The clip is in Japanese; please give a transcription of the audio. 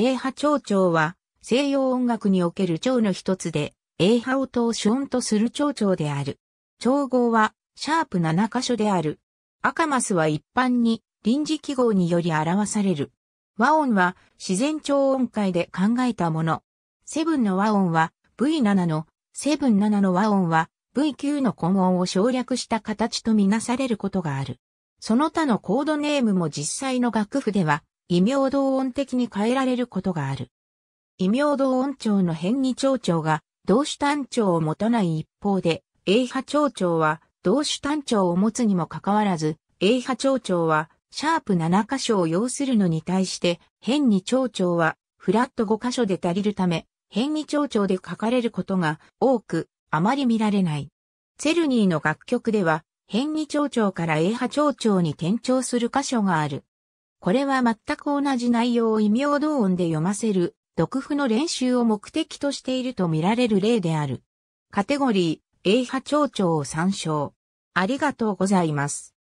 英波蝶蝶は西洋音楽における蝶の一つで、英波音を主音とする蝶蝶である。調合はシャープ7箇所である。アカマスは一般に臨時記号により表される。和音は自然調音階で考えたもの。セブンの和音は V7 の、セブン7の和音は V9 の古音を省略した形とみなされることがある。その他のコードネームも実際の楽譜では異名同音的に変えられることがある。異名同音長の変に長長が同種単長を持たない一方で、A 派長長は同種単長を持つにもかかわらず、A 派長長はシャープ7箇所を要するのに対して、変に長長はフラット5箇所で足りるため、変に長長で書かれることが多く、あまり見られない。ツェルニーの楽曲では、変に長長から A 派長長に転調する箇所がある。これは全く同じ内容を異名同音で読ませる、読譜の練習を目的としていると見られる例である。カテゴリー、英波長を参照。ありがとうございます。